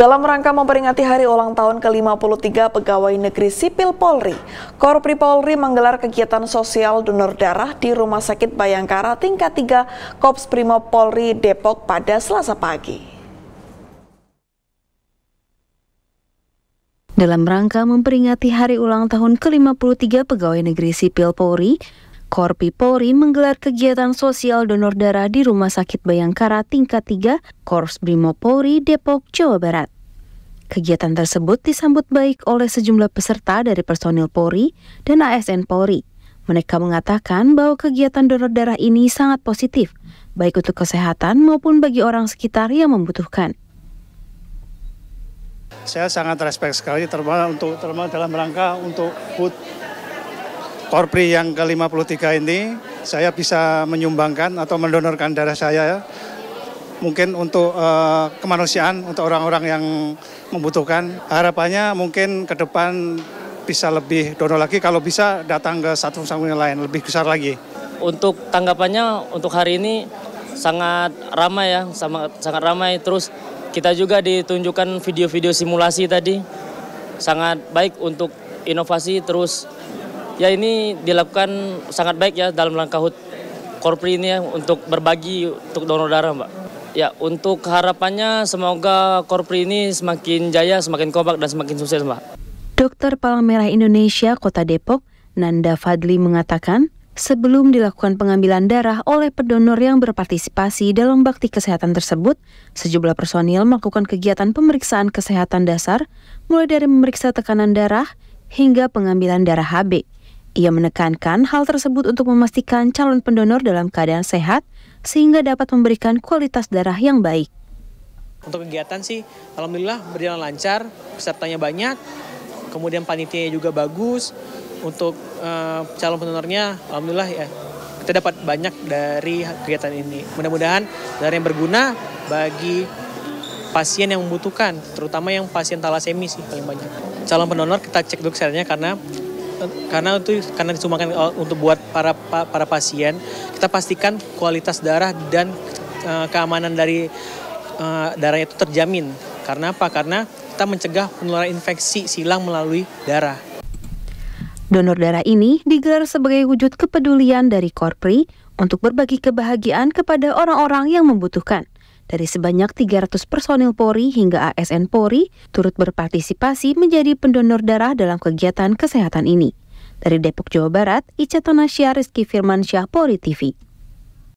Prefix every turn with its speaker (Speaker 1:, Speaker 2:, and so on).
Speaker 1: Dalam rangka memperingati hari ulang tahun ke-53 pegawai negeri sipil Polri, Korpri Polri menggelar kegiatan sosial donor darah di Rumah Sakit Bayangkara tingkat 3 Kops Primo Polri Depok pada Selasa pagi. Dalam rangka memperingati hari ulang tahun ke-53 pegawai negeri sipil Polri, Korpi Polri menggelar kegiatan sosial donor darah di Rumah Sakit Bayangkara tingkat 3, Korps Brimo Polri, Depok, Jawa Barat. Kegiatan tersebut disambut baik oleh sejumlah peserta dari personil Polri dan ASN Polri. Mereka mengatakan bahwa kegiatan donor darah ini sangat positif, baik untuk kesehatan maupun bagi orang sekitar yang membutuhkan.
Speaker 2: Saya sangat respek sekali terutama untuk terutama dalam rangka untuk Korpri yang ke-53 ini saya bisa menyumbangkan atau mendonorkan darah saya ya. mungkin untuk uh, kemanusiaan untuk orang-orang yang membutuhkan. Harapannya mungkin ke depan bisa lebih donor lagi kalau bisa datang ke satu yang lain lebih besar lagi. Untuk tanggapannya untuk
Speaker 3: hari ini sangat ramai ya, sangat sangat ramai terus kita juga ditunjukkan video-video simulasi tadi sangat baik untuk inovasi terus Ya ini dilakukan sangat baik ya dalam langkah HUT Korpri ini ya untuk berbagi untuk donor darah Mbak. Ya untuk harapannya semoga Korpri ini semakin jaya, semakin kompak dan semakin sukses Mbak.
Speaker 1: Dokter Palang Merah Indonesia Kota Depok, Nanda Fadli mengatakan, Sebelum dilakukan pengambilan darah oleh pendonor yang berpartisipasi dalam bakti kesehatan tersebut, sejumlah personil melakukan kegiatan pemeriksaan kesehatan dasar, mulai dari memeriksa tekanan darah hingga pengambilan darah HB. Ia menekankan hal tersebut untuk memastikan calon pendonor dalam keadaan sehat sehingga dapat memberikan kualitas darah yang baik.
Speaker 4: Untuk kegiatan sih, alhamdulillah berjalan lancar, pesertanya banyak, kemudian panitianya juga bagus. Untuk uh, calon pendonornya, alhamdulillah ya kita dapat banyak dari kegiatan ini. Mudah-mudahan darah yang berguna bagi pasien yang membutuhkan, terutama yang pasien talasemi sih paling banyak. Calon pendonor kita cek dulu kesehatannya karena karena itu karena disumbangkan eh, untuk buat para para pasien kita pastikan kualitas darah dan eh, keamanan dari eh, darah itu terjamin karena apa karena kita mencegah penularan infeksi silang melalui darah
Speaker 1: Donor darah ini digelar sebagai wujud kepedulian dari Korpri untuk berbagi kebahagiaan kepada orang-orang yang membutuhkan dari sebanyak 300 personil Polri hingga ASN Polri turut berpartisipasi menjadi pendonor darah dalam kegiatan kesehatan ini. Dari Depok, Jawa Barat, Ica Tanasya, Rizky Firmansyah, Polri TV.